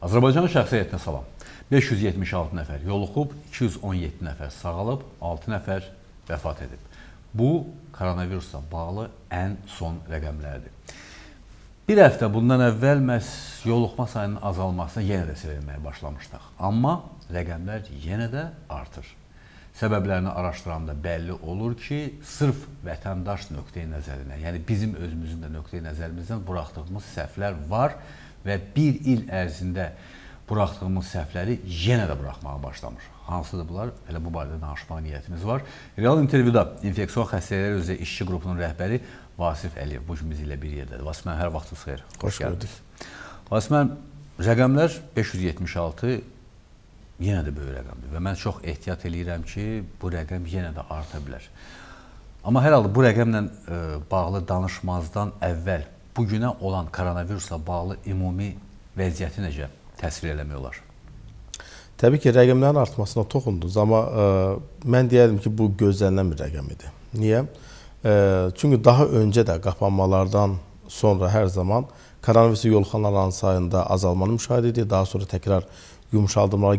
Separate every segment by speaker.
Speaker 1: Azərbaycan şəxsiyyətinə salam. 576 nəfər yoluxub, 217 nəfər sağalıb, 6 nəfər vəfat edib. Bu koronavirusla bağlı ən son rəqəmlərdir. Bir həftə bundan əvvəl məhz yoluxma sayının azalmasına yenə də sevinməyə başlamışdıq. Amma rəqəmlər yenə də artır. Səbəblərini araşdıranda bəlli olur ki, sırf vətəndaş nöqteyi nəzərinə, yəni bizim özümüzün də nöqteyi nəzərimizdən buraxdığımız səhvlər var və və bir il ərzində buraxdığımız səhvləri yenə də buraxmağa başlamışıq. Hansıdır bunlar? Elə bu barədə danışmaq niyyətimiz var. Real intervyuda infeksiyon xəstəlikləri üzrə işçi qrupunun rəhbəri Vasif Əliyev bu gün bizi ilə bir yerdədir. Vasif mən hər vaxtınız xeyir. Xoş gəldiniz. Vasif mən rəqəmlər 576 yenə də böyük rəqəmdir və mən çox ehtiyat eləyirəm ki, bu rəqəm yenə də arta bilər. Amma hər halda bu rəqəmlə ə, e, bağlı danışmazdan əvvəl bu günə olan koronavirusla bağlı ümumi vəziyyəti necə təsvir eləmək olar?
Speaker 2: Təbii ki, rəqəmlərin artmasına toxundunuz, amma ə, e, mən deyərdim ki, bu gözlənilən bir rəqəm idi. Niyə? Ə, e, çünki daha öncə də qapanmalardan sonra hər zaman koronavirusa yoluxanların sayında azalmanı müşahidə edirik. Daha sonra təkrar yumşaldımlara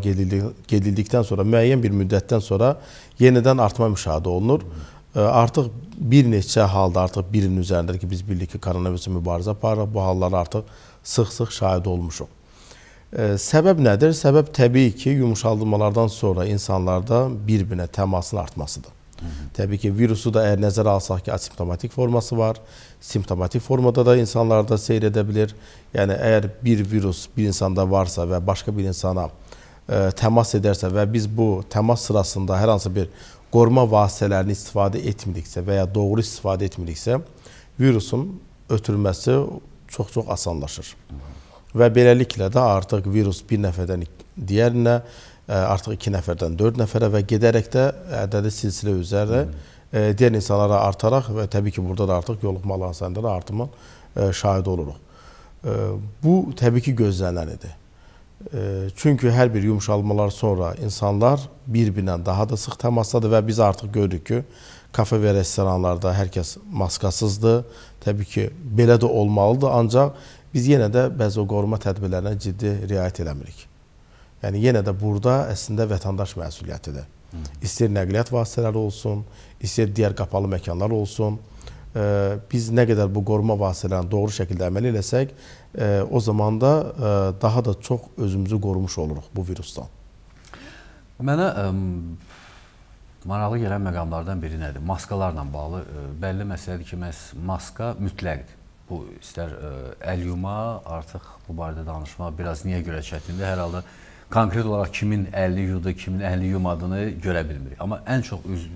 Speaker 2: gedildikdən sonra müəyyən bir müddətdən sonra yenidən artma müşahidə olunur. Hı. Artıq bir neçə halda artıq birinin üzərindədir ki, biz bildik ki, koronavirusa mübarizə aparırıq. Bu hallara artıq sıx-sıx şahid olmuşuq. Səbəb nədir? Səbəb təbii ki, yumuşaldılmalardan sonra insanlarda bir-birinə təmasın artmasıdır. Hı -hı. Təbii ki, virusu da əgər nəzərə alsaq ki, asimptomatik forması var. Simptomatik formada da insanlarda seyr edə bilir. Yəni, əgər bir virus bir insanda varsa və başqa bir insana ə, e, təmas edərsə və biz bu təmas sırasında hər hansı bir qoruma vasitələrini istifadə etmiriksə və ya doğru istifadə etmiriksə, virusun ötürməsi çox-çox asanlaşır. Və beləliklə də artıq virus bir nəfərdən digərinə, e, artıq iki nəfərdən dörd nəfərə və gedərək də ədədi silsilə üzərə e, digər insanlara artaraq və təbii ki, burada da artıq yoluxmalı hasəndə də artımın e, şahid oluruq. Bu, təbii ki, gözlənən idi. Çünki hər bir yumşalmalar sonra insanlar bir-birinə daha da sıx təmasdadır və biz artıq görürük ki, kafe və restoranlarda hər kəs maskasızdır. Təbii ki, belə də olmalıdır, ancaq biz yenə də bəzi o qoruma tədbirlərinə ciddi riayət eləmirik. Yəni yenə də burada əslində vətəndaş məsuliyyətidir. İstər nəqliyyat vasitələri olsun, istər digər qapalı məkanlar olsun, biz nə qədər bu qoruma vasitələrini doğru şəkildə əməl eləsək, e, o zaman da e, daha da çox özümüzü qorumuş oluruq bu virusdan.
Speaker 1: Mənə ə, maraqlı gələn məqamlardan biri nədir? Maskalarla bağlı ə, e, bəlli məsələdir ki, məhz maska mütləqdir. Bu istər ə, əl yuma, artıq bu barədə danışma biraz niyə görə çətindir? Hər halda konkret olaraq kimin əlini yudu, kimin əlini yumadığını görə bilmirik. Amma ən çox üz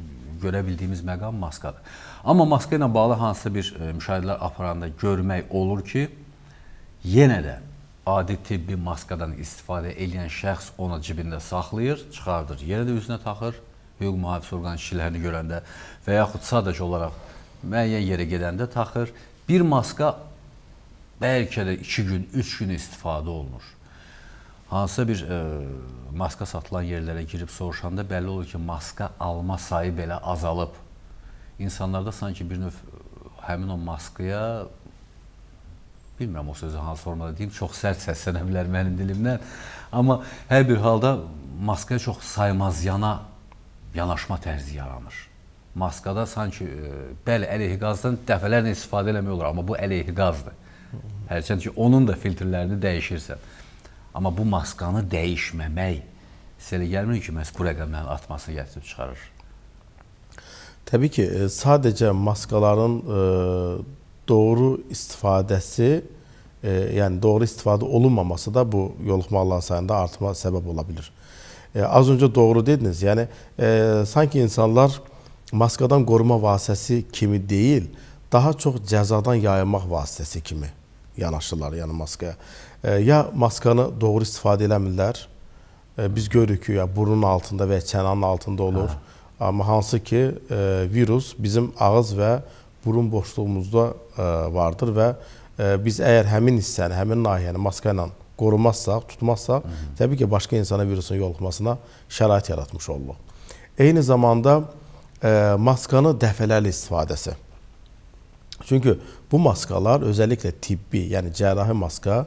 Speaker 1: görə bildiyimiz məqam maskadır. Amma Moskva ilə bağlı hansısa bir e, müşahidələr aparanda görmək olur ki, yenə də adi tibbi maskadan istifadə edən şəxs ona cibində saxlayır, çıxardır, yenə də üzünə taxır, hüquq mühafizə orqanı kişilərini görəndə və yaxud sadəcə olaraq müəyyən yerə gedəndə taxır. Bir maska bəlkə də 2 gün, 3 gün istifadə olunur. Hansısa bir e, maska satılan yerlərə girib soruşanda bəlli olur ki, maska alma sayı belə azalıb insanlarda sanki bir növ həmin o maskıya bilmirəm o sözü hansı formada deyim, çox sərt səslənə bilər mənim dilimdən. Amma hər bir halda maskaya çox saymaz yana yanaşma tərzi yaranır. Maskada sanki e, bəli əleyhi qazdan dəfələrlə istifadə eləmək olur, amma bu əleyhi qazdır. Hərçənd ki, onun da filtrlərini dəyişirsən. Amma bu maskanı dəyişməmək sizə elə gəlmir ki, məhz bu rəqəmlərin artmasını gətirib çıxarır.
Speaker 2: Təbii ki, e, sadəcə maskaların e, doğru istifadəsi, e, yəni doğru istifadə olunmaması da bu yoluxmaların sayında artıma səbəb ola bilir. Az öncə doğru dediniz. Yəni sanki insanlar maskadan qoruma vasitəsi kimi deyil, daha çox cəzadan yayılmaq vasitəsi kimi yanaşırlar, yəni maskaya. Ya maskanı doğru istifadə eləmirlər. Biz görürük ki, ya burnun altında və ya çənənin altında olur. Hə Amma hansı ki e, virus bizim ağız və burun boşluğumuzda e, vardır və e, biz əgər həmin hissəni, həmin nahiyəni maska ilə qorumazsaq, tutmazsaq, Hı -hı. təbii ki, başqa insana virusun yoluxmasına şərait yaratmış olduq. Eyni zamanda e, maskanı dəfələrlə istifadəsi. Çünki bu maskalar özəlliklə tibbi, yəni cərrahi maska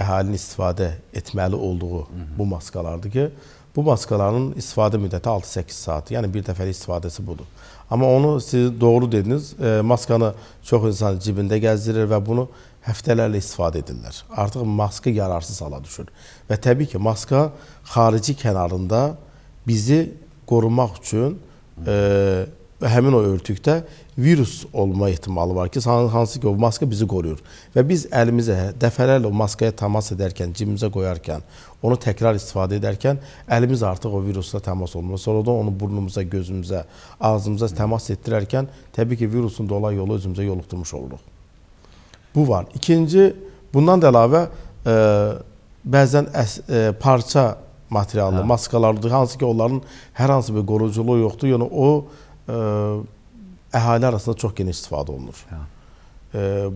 Speaker 2: əhalinin istifadə etməli olduğu Hı -hı. bu maskalardır ki, Bu maskaların istifadə müddəti 6-8 saat. Yəni bir dəfəlik istifadəsi budur. Amma onu siz doğru dediniz, e, maskanı çox insan cibində gəzdirir və bunu həftələrlə istifadə edirlər. Artıq maska yararsız hala düşür. Və təbii ki, maska xarici kənarında bizi qorumaq üçün e, və həmin o örtükdə virus olma ehtimalı var ki, hansı ki o maska bizi qoruyur. Və biz əlimizə dəfələrlə o maskaya təmas edərkən, cibimizə qoyarkən, onu təkrar istifadə edərkən əlimiz artıq o virusla təmas olunur. Sonradan onu burnumuza, gözümüzə, ağzımıza təmas etdirərkən təbii ki, virusun dolan yolu özümüzə yoluxdurmuş oluruq. Bu var. İkinci, bundan da əlavə e, bəzən əs, e, parça materiallı hə. maskalardır, hansı ki onların hər hansı bir qoruculuğu yoxdur. Yəni o əhali arasında çox geniş istifadə olunur. Hə.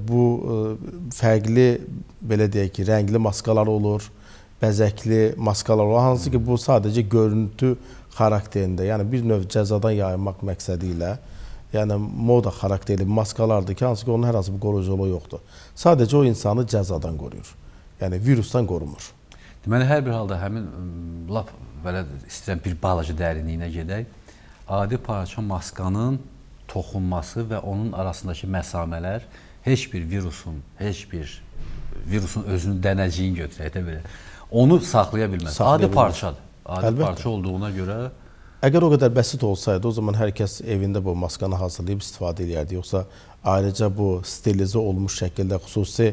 Speaker 2: Bu e, fərqli belə deyək ki, rəngli maskalar olur, bəzəkli maskalar olur. Hansı ki, bu sadəcə görüntü xarakterində, yəni bir növ cəzadan yayınmaq məqsədi ilə, yəni moda xarakterli maskalardır ki, hansı ki, onun hər hansı bir qoruyuculuğu yoxdur. Sadəcə o insanı cəzadan qoruyur. Yəni virusdan qorumur.
Speaker 1: Deməli hər bir halda həmin lap belə istəyirəm bir balaca dərinliyinə gedək adi parça maskanın toxunması və onun arasındakı məsamələr heç bir virusun, heç bir virusun özünü dənəciyin götürək də belə. Onu saxlaya bilməz. Saxlaya adi bilməz. parçadır. Adi Əlbəttə. parça olduğuna görə
Speaker 2: Əgər o qədər bəsit olsaydı, o zaman hər kəs evində bu maskanı hazırlayıb istifadə edərdi. Yoxsa ayrıca bu stilizə olmuş şəkildə xüsusi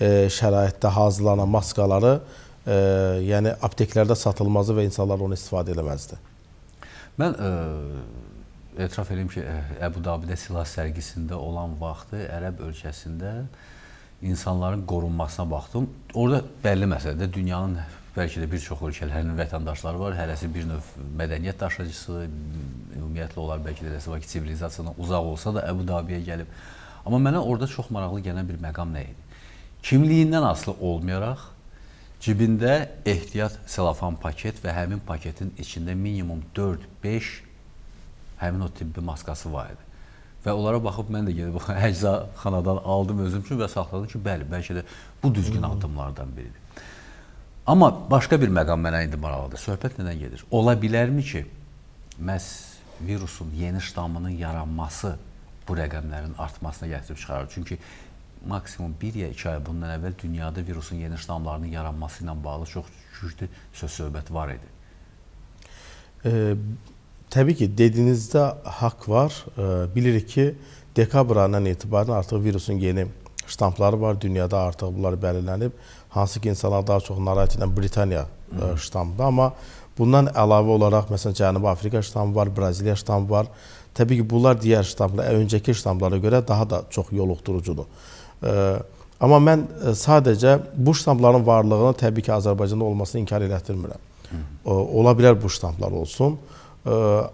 Speaker 2: e, şəraitdə hazırlanan maskaları e, yəni apteklərdə satılmazdı və insanlar onu istifadə eləməzdi.
Speaker 1: Mən ə, e, etiraf edim ki, e, Əbu Dabidə silah sərgisində olan vaxtı Ərəb ölkəsində insanların qorunmasına baxdım. Orada bəlli məsələdə dünyanın bəlkə də bir çox ölkələrinin vətəndaşları var. Hərəsi bir növ mədəniyyət daşıyıcısı, ümumiyyətlə onlar bəlkə də rəsva ki, sivilizasiyadan uzaq olsa da Əbu Dabiyə gəlib. Amma mənə orada çox maraqlı gələn bir məqam nə idi? Kimliyindən asılı olmayaraq Cibində ehtiyat selofan paket və həmin paketin içində minimum 4-5 həmin o tibbi maskası var idi. Və onlara baxıb mən də gedib əcza xanadan aldım özüm üçün və saxladım ki, bəli, bəlkə də bu düzgün hmm. addımlardan biridir. Amma başqa bir məqam mənə indi maraqlıdır. Söhbət nədən gedir? Ola bilərmi ki, məhz virusun yeni ştamının yaranması bu rəqəmlərin artmasına gətirib çıxarır? Çünki maksimum 1 ya 2 ay bundan əvvəl dünyada virusun yeni ştamlarının yaranması ilə bağlı çox güclü söz-söhbət var idi.
Speaker 2: E, təbii ki, dediyinizdə haqq var. E, bilirik ki, dekabr ayından etibarən artıq virusun yeni ştampları var. Dünyada artıq bunlar bəlirlənib. Hansı ki, insanlar daha çox narahat edən Britaniya e, ştamıdır. Amma bundan əlavə olaraq, məsələn, Cənubi Afrika ştamı var, Braziliya ştamı var. Təbii ki, bunlar digər ştamlara, öncəki ştamlara görə daha da çox yoluxdurucudur. Amma mən e, sadəcə bu ştampların varlığını təbii ki, Azərbaycanda olmasını inkar elətdirmirəm. Ola bilər bu ştamplar olsun.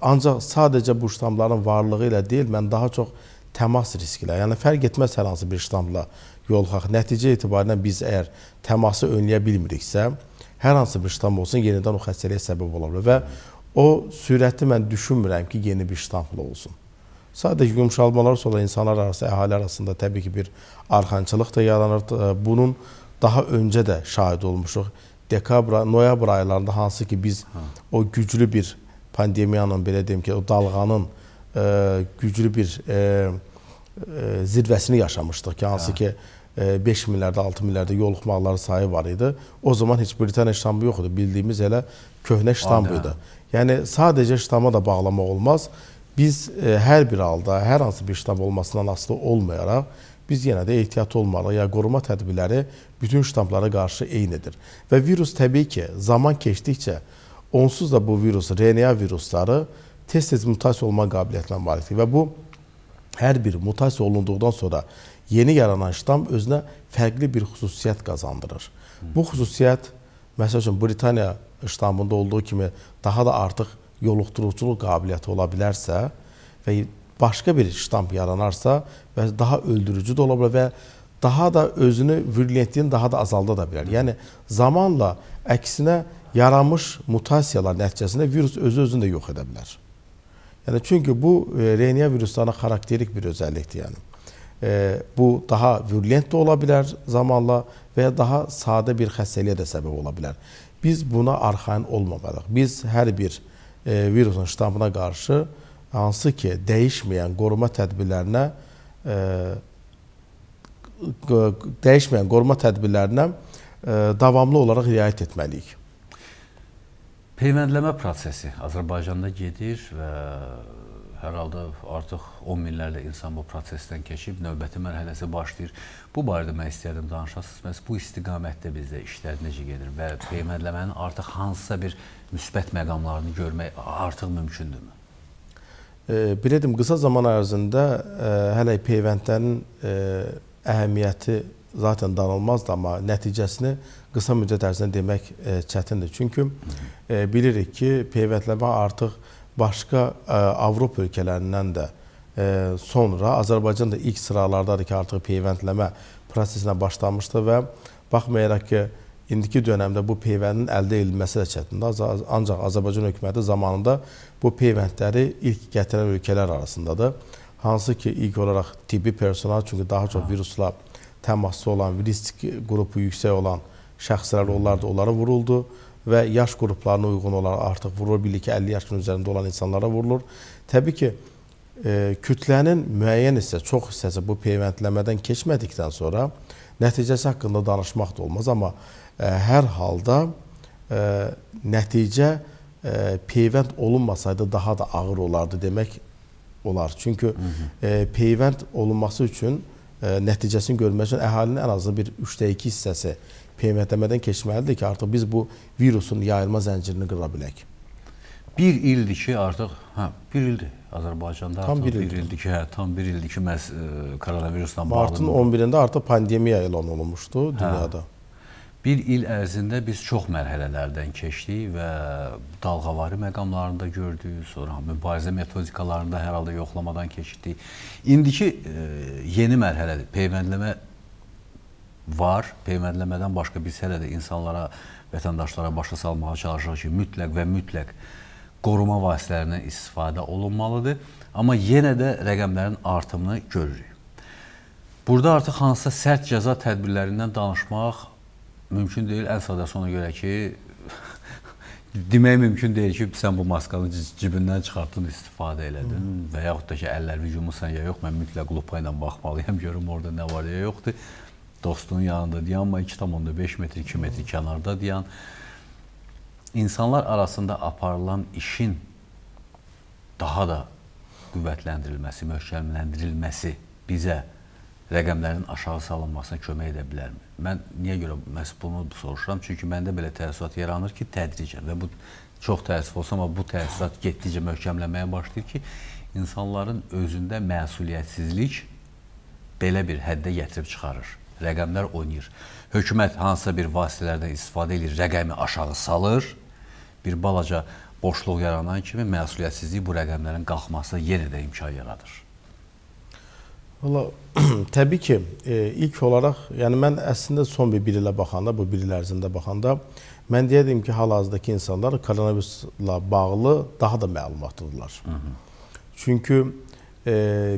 Speaker 2: Ancaq sadəcə bu ştampların varlığı ilə deyil, mən daha çox təmas riski ilə, yəni fərq etməz hər hansı bir ştampla yol xalq. Nəticə itibarilə biz əgər təması önləyə bilmiriksə, hər hansı bir ştamp olsun, yenidən o xəstəliyə səbəb ola bilər və o sürəti mən düşünmürəm ki, yeni bir ştampla olsun. Sadəcə yumşalmalar sonra insanlar arası, əhali arasında təbii ki, bir arxançılıq da yaranır. E, bunun daha öncə də şahid olmuşuq. Dekabra, noyabr aylarında hansı ki biz ha. o güclü bir pandemiyanın, belə deyim ki, o dalğanın ə, e, güclü bir ə, e, ə, zirvəsini yaşamışdıq ki, hansı ha. ki 5 minlərdə, 6 minlərdə yoluxmaqları sayı var idi. O zaman heç Britaniya ştamı yox idi. Bildiyimiz elə köhnə ştam idi. Yəni sadəcə ştama da bağlamaq olmaz biz e, hər bir halda, hər hansı bir ştab olmasından asılı olmayaraq biz yenə də ehtiyat olmalı ya qoruma tədbirləri bütün ştablara qarşı eynidir. Və virus təbii ki, zaman keçdikcə onsuz da bu virus, RNA virusları tez-tez mutasiya olma qabiliyyətinə malikdir və bu hər bir mutasiya olunduqdan sonra yeni yaranan ştam özünə fərqli bir xüsusiyyət qazandırır. Bu xüsusiyyət məsəl üçün Britaniya ştamında olduğu kimi daha da artıq yoluxduruculuq qabiliyyəti ola bilərsə və başqa bir ştamp yaranarsa və daha öldürücü də ola bilər və daha da özünü virulentliyin daha da azalda da bilər. Yəni zamanla əksinə yaranmış mutasiyalar nəticəsində virus özü özünü də yox edə bilər. Yəni çünki bu e, RNA viruslarına xarakterik bir özəllikdir yəni. E, bu daha virulent də ola bilər zamanla və ya daha sadə bir xəstəliyə də səbəb ola bilər. Biz buna arxayın olmamalıyıq. Biz hər bir e, virusun ştamına qarşı hansı ki dəyişməyən qoruma tədbirlərinə e, dəyişməyən qoruma tədbirlərinə e, davamlı olaraq riayət etməliyik.
Speaker 1: Peyvəndləmə prosesi Azərbaycanda gedir və hər halda artıq 10 minlərlə insan bu prosesdən keçib, növbəti mərhələsi başlayır. Bu barədə mən istəyərdim danışasınız. Məhz bu istiqamətdə bizdə işlər necə gedir və qiymətlənmənin artıq hansısa bir müsbət məqamlarını görmək artıq mümkündürmü?
Speaker 2: E, belə deyim, qısa zaman ərzində e, hələ peyvəndlərin e, əhəmiyyəti zaten danılmazdı, amma nəticəsini qısa müddət ərzində demək e, çətindir. Çünki e, bilirik ki, peyvəndləmə artıq başqa ə, e, Avropa ölkələrindən də ə, e, sonra Azərbaycan da ilk sıralardadır ki, artıq peyvəndləmə prosesinə başlamışdı və baxmayaraq ki, indiki dönəmdə bu peyvəndin əldə edilməsi də çətindir. Ancaq Azərbaycan hökuməti zamanında bu peyvəndləri ilk gətirən ölkələr arasındadır. Hansı ki, ilk olaraq tibbi personal, çünki daha çox hə. virusla təmaslı olan, risk qrupu yüksək olan şəxslər onlar da onlara vuruldu. Hı və yaş qruplarına uyğun olan artıq vurulur. Bilirik ki, 50 yaşın üzərində olan insanlara vurulur. Təbii ki, e, kütlənin müəyyən hissə, çox hissəsi bu peyvəndləmədən keçmədikdən sonra nəticəsi haqqında danışmaq da olmaz, amma e, hər halda e, nəticə e, peyvənd olunmasaydı daha da ağır olardı demək olar. Çünki Hı -hı. E, peyvənd olunması üçün e, E, nəticəsini görmək üçün əhalinin ən azı bir 3-də 2 hissəsi PMTM-dən keçməlidir ki, artıq biz bu virusun yayılma zəncirini qıra bilək.
Speaker 1: Bir ildir ki, artıq, hə, bir ildir Azərbaycanda tam artıq bir ildir, bir ildir ki, hə, tam bir ildir ki, məhz ə, e, koronavirusla Martın bağlı. Martın
Speaker 2: 11-də artıq pandemiya elan olunmuşdu hə. dünyada.
Speaker 1: Hə. Bir il ərzində biz çox mərhələlərdən keçdik və dalğavarı məqamlarında gördük, sonra mübarizə metodikalarında hər halda yoxlamadan keçdik. İndiki e, yeni mərhələdir. Peyvəndləmə var. Peyvəndləmədən başqa biz hələ də insanlara, vətəndaşlara başa salmağa çalışırıq ki, mütləq və mütləq qoruma vasitələrindən istifadə olunmalıdır. Amma yenə də rəqəmlərin artımını görürük. Burada artıq hansısa sərt cəza tədbirlərindən danışmaq mümkün deyil əl sadası ona görə ki, demək mümkün deyil ki, sən bu maskanı cibindən çıxartdın, istifadə elədin Hı. və yaxud da ki, əllərini yumusan ya yox, mən mütləq lupa ilə baxmalıyam, görüm orada nə var ya yoxdur. Dostunun yanında dayanma, 2,5 metr, 2 metr kənarda dayan. İnsanlar arasında aparılan işin daha da qüvvətləndirilməsi, möhkəmləndirilməsi bizə rəqəmlərin aşağı salınmasına kömək edə bilərmi? Mən niyə görə məhz bunu soruşuram? Çünki məndə belə təəssürat yaranır ki, tədricən və bu çox təəssüf olsa, amma bu təəssürat getdikcə möhkəmlənməyə başlayır ki, insanların özündə məsuliyyətsizlik belə bir həddə gətirib çıxarır. Rəqəmlər oynayır. Hökumət hansısa bir vasitələrdən istifadə edir, rəqəmi aşağı salır. Bir balaca boşluq yaranan kimi məsuliyyətsizlik bu rəqəmlərin qalxmasına yenə də imkan yaradır.
Speaker 2: Valla təbii ki, e, ilk olaraq, yəni mən əslində son bir bir ilə baxanda, bu bir il ərzində baxanda, mən deyərdim ki, hal-hazırdakı insanlar koronavirusla bağlı daha da məlumatlıdırlar. Çünki e,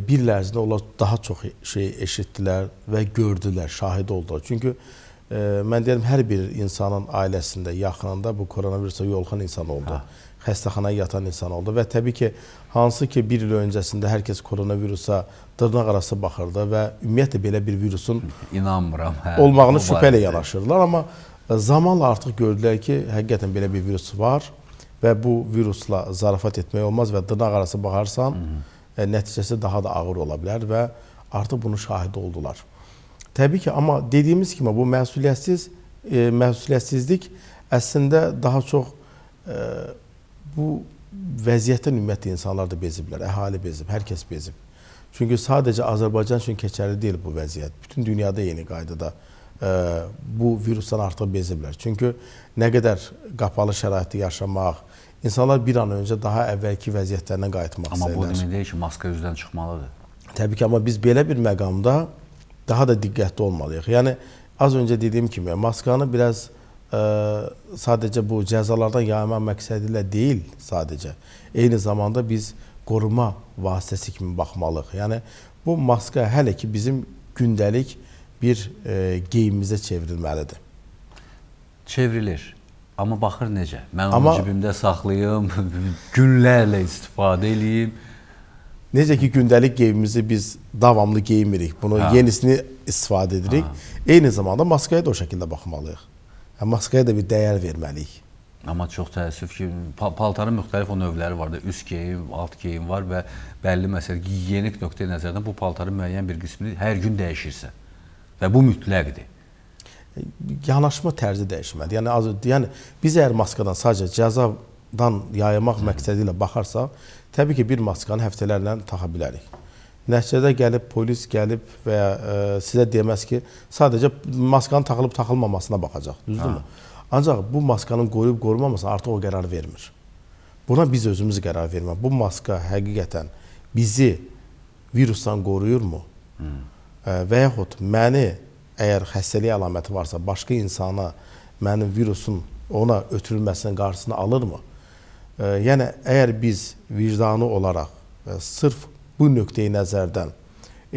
Speaker 2: bir il ərzində onlar daha çox şey eşitdilər və gördülər, şahid oldular. Çünki e, mən deyərdim, hər bir insanın ailəsində, yaxınında bu koronavirusa yolxan insan oldu. Hə xəstəxanaya yatan insan oldu və təbii ki, hansı ki bir il öncəsində hər kəs koronavirusa dırnaq arası baxırdı və ümumiyyətlə belə bir virusun
Speaker 1: inanmıram, hə, olmağını şübhə ilə
Speaker 2: yanaşırdılar, amma e, zamanla artıq gördülər ki, həqiqətən belə bir virus var və bu virusla zarafat etmək olmaz və dırnaq arası baxarsan, Hı -hı. E, nəticəsi daha da ağır ola bilər və artıq bunun şahidi oldular. Təbii ki, amma dediyimiz kimi bu məsuliyyətsiz e, məsuliyyətsizlik əslində daha çox e, bu vəziyyətdən ümumiyyətlə insanlar da beziblər, əhali bezib, hər kəs bezib. Çünki sadəcə Azərbaycan üçün keçərli deyil bu vəziyyət. Bütün dünyada yeni qaydada ə, e, bu virusdan artıq beziblər. Çünki nə qədər qapalı şəraitdə yaşamaq, insanlar bir an öncə daha əvvəlki vəziyyətlərinə qayıtmaq istəyirlər. Amma bu demək
Speaker 1: deyil ki, maska üzdən çıxmalıdır.
Speaker 2: Təbii ki, amma biz belə bir məqamda daha da diqqətli olmalıyıq. Yəni az öncə dediyim kimi maskanı biraz sadəcə bu cəzalardan yayma məqsədi ilə deyil sadəcə. Eyni zamanda biz qoruma vasitəsi kimi baxmalıq. Yəni bu maska hələ ki bizim gündəlik
Speaker 1: bir e, geyimimizə çevrilməlidir. Çevrilir. Amma baxır necə? Mən Amma, onu cibimdə saxlayım, günlərlə istifadə eləyim. Necə ki gündəlik geyimimizi biz davamlı geyinmirik. Bunu ha. yenisini
Speaker 2: istifadə edirik. Ha. Eyni zamanda maskaya da o şəkildə baxmalıyıq. Maskaya da bir dəyər verməliyik.
Speaker 1: Amma çox təəssüf ki, paltarın müxtəlif o növləri var da, üst geyim, alt geyim var və bəlli məsələ gigiyenik nöqtə nəzərdən bu paltarın müəyyən bir qismini hər gün dəyişirsən. Və bu mütləqdir.
Speaker 2: E, yanaşma tərzi dəyişməlidir. Yəni, az, yəni biz əgər maskadan sadəcə cəzadan yaymaq məqsədi ilə baxarsaq, təbii ki, bir maskanı həftələrlə taxa bilərik. Nəticədə gəlib polis gəlib və ya e, ə, sizə deməz ki, sadəcə maskanın taxılıb taxılmamasına baxacaq, düzdürmü? Hə. Ancaq bu maskanın qoruyub qorumamasına artıq o qərar vermir. Buna biz özümüz qərar vermək. Bu maska həqiqətən bizi virusdan qoruyurmu? Hı. E, və yaxud məni əgər xəstəlik əlaməti varsa, başqa insana mənim virusun ona ötürülməsinin qarşısını alırmı? E, yəni əgər biz vicdanı olaraq sırf bu nöqteyi nəzərdən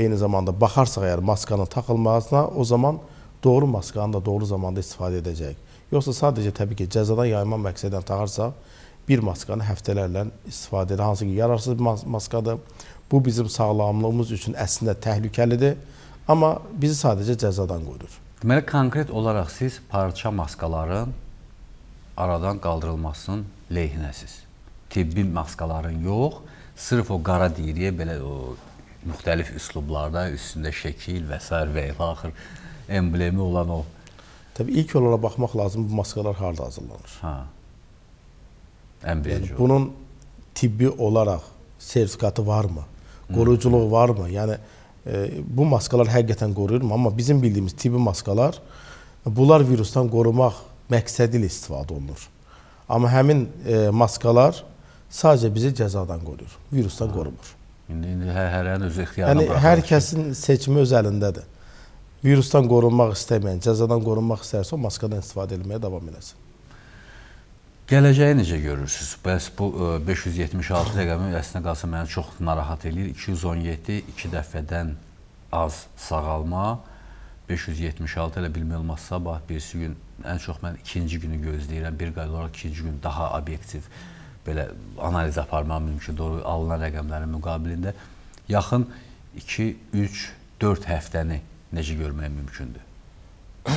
Speaker 2: eyni zamanda baxarsaq əgər maskanın taxılmasına, o zaman doğru maskanı da doğru zamanda istifadə edəcək. Yoxsa sadəcə təbii ki, cəzadan yayma məqsədlə taxarsaq, bir maskanı həftələrlə istifadə edir. Hansı ki, yararsız bir maskadır. Bu bizim sağlamlığımız üçün əslində təhlükəlidir, amma bizi sadəcə cəzadan qoyur.
Speaker 1: Deməli, konkret olaraq siz parça maskaların aradan qaldırılmasının lehinəsiz. Tibbi maskaların yox, sırf o qara deyiriyə belə o müxtəlif üslublarda üstündə şəkil və s. və ilə axır emblemi olan o. Təbii ilk olaraq baxmaq lazım bu maskalar harda hazırlanır. Ha. Ən birinci. Yəni, bunun tibbi olaraq
Speaker 2: sertifikatı varmı? Qoruyuculuğu hmm. varmı? Yəni e, bu maskalar həqiqətən qoruyurmu? Amma bizim bildiyimiz tibbi maskalar bunlar virusdan qorumaq məqsədi ilə istifadə olunur. Amma həmin e, maskalar sadəcə bizi cəzadan qoruyur, virusdan qorumur.
Speaker 1: İndi, indi hər, hərənin öz ixtiyarına yəni, bıraxılır.
Speaker 2: Hər kəsin seçimi öz əlindədir. Virusdan qorunmaq istəməyən, cəzadan qorunmaq istəyirsə, maskadan istifadə etməyə davam eləsin.
Speaker 1: Gələcəyi necə görürsüz? Bəs bu 576 e, rəqəmi əslində qalsa məni çox narahat eləyir. 217 2 dəfədən az sağalma, 576 elə bilmək olmaz sabah birisi gün ən çox mən ikinci günü gözləyirəm. Bir qayda olaraq ikinci gün daha obyektiv belə analiz aparmaq mümkündür. Alınan rəqəmlərin müqabilində yaxın 2, 3, 4 həftəni necə görmək mümkündür?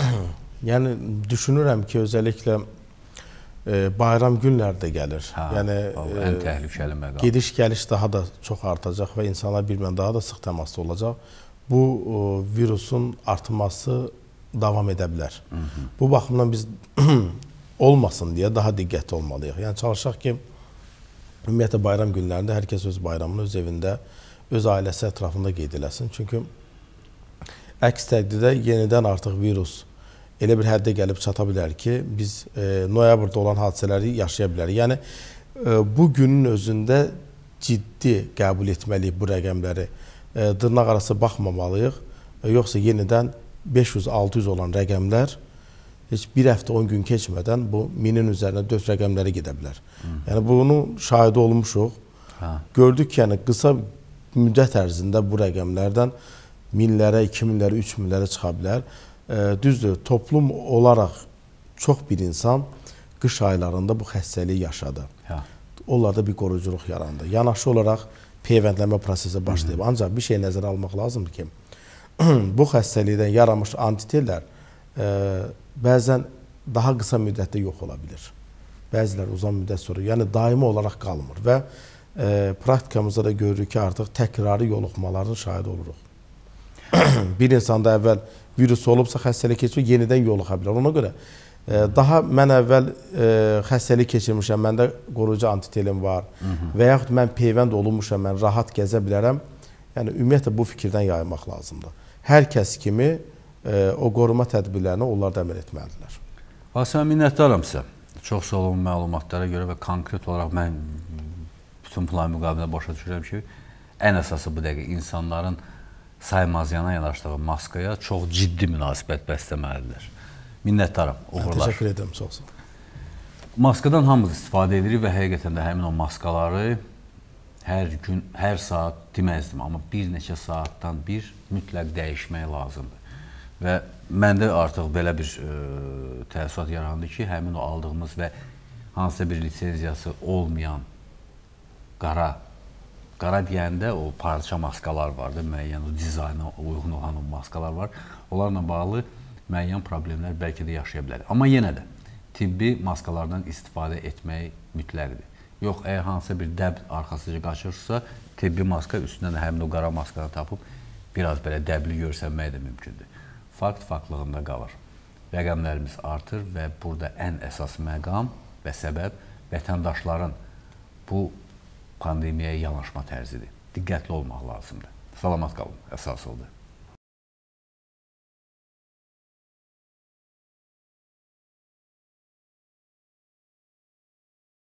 Speaker 2: yəni düşünürəm ki, özəlliklə e, bayram günləri də gəlir. Hə, yəni o, ən e, təhlükəli məqam. Gediş-gəliş daha da çox artacaq və insanlar bir-birinə daha da sıx təmasda olacaq. Bu o, virusun artması davam edə bilər. Hı -hı. Bu baxımdan biz olmasın deyə daha diqqətli olmalıyıq. Yəni çalışaq ki, Ümumiyyətlə bayram günlərində hər kəs öz bayramını öz evində, öz ailəsi ətrafında qeyd eləsin. Çünki əks təqdirdə yenidən artıq virus elə bir həddə gəlib çata bilər ki, biz e, noyabrda olan hadisələri yaşaya bilərik. Yəni e, bu günün özündə ciddi qəbul etməliyik bu rəqəmləri. E, dırnaq arası baxmamalıyıq. E, yoxsa yenidən 500-600 olan rəqəmlər heç bir həftə 10 gün keçmədən bu 1000-in üzərinə 4 rəqəmlərə gedə bilər. Hı. Yəni bunu şahid olmuşuq. Hə. Gördük ki, yəni qısa müddət ərzində bu rəqəmlərdən 1000-lərə, 2000-lərə, 3000-lərə çıxa bilər. E, düzdür, toplum olaraq çox bir insan qış aylarında bu xəstəliyi yaşadı. Hə. Onlarda bir qoruyuculuq yarandı. Yanaşı olaraq peyvəndləmə prosesi başlayıb. Hı -hı. Ancaq bir şey nəzərə almaq lazımdır ki, bu xəstəlikdən yaranmış antitellər e, bəzən daha qısa müddətdə yox ola bilir. Bəziləri uzun müddət sonra, yəni daimi olaraq qalmır və e, praktikamızda da görürük ki, artıq təkrarı yoluxmaların şahid oluruq. bir insanda əvvəl virus olubsa xəstəlik keçir, yenidən yoluxa bilər. Ona görə e, daha mən əvvəl e, xəstəlik keçirmişəm, məndə qoruyucu antitelim var Hı -hı. və yaxud mən peyvənd olunmuşam, mən rahat gəzə bilərəm. Yəni ümumiyyətlə bu fikirdən yaymaq lazımdır. Hər kəs kimi o qoruma tədbirlərini onlar da əməl etməlidirlər.
Speaker 1: Vasəm, minnətdaram sizə. Çox sağ olun məlumatlara görə və konkret olaraq mən bütün plan müqabilində başa düşürəm ki, ən əsası bu dəqiqə insanların saymaziyana yanaşdığı maskaya çox ciddi münasibət bəstəməlidirlər. Minnətdaram, uğurlar. Təşəkkür edirəm, sağ olsun. Maskadan hamımız istifadə edirik və həqiqətən də həmin o maskaları hər gün, hər saat deməzdim, amma bir neçə saatdan bir mütləq dəyişmək lazımdır. Və məndə artıq belə bir ə, e, təəssürat yarandı ki, həmin o aldığımız və hansısa bir lisenziyası olmayan qara qara deyəndə o parça maskalar vardı, müəyyən o dizayna uyğun olan o maskalar var. Onlarla bağlı müəyyən problemlər bəlkə də yaşaya bilərik. Amma yenə də tibbi maskalardan istifadə etmək mütləqdir. Yox, əgər hansısa bir dəb arxasıca qaçırsa, tibbi maska üstündən həmin o qara maskanı tapıb biraz belə dəbli görsənmək də mümkündür fakt farklılığında qalır. Rəqəmlərimiz artır və burada ən əsas məqam və səbəb vətəndaşların bu pandemiyaya yanaşma tərzidir. Diqqətli olmaq lazımdır. Salamat qalın əsasıldır.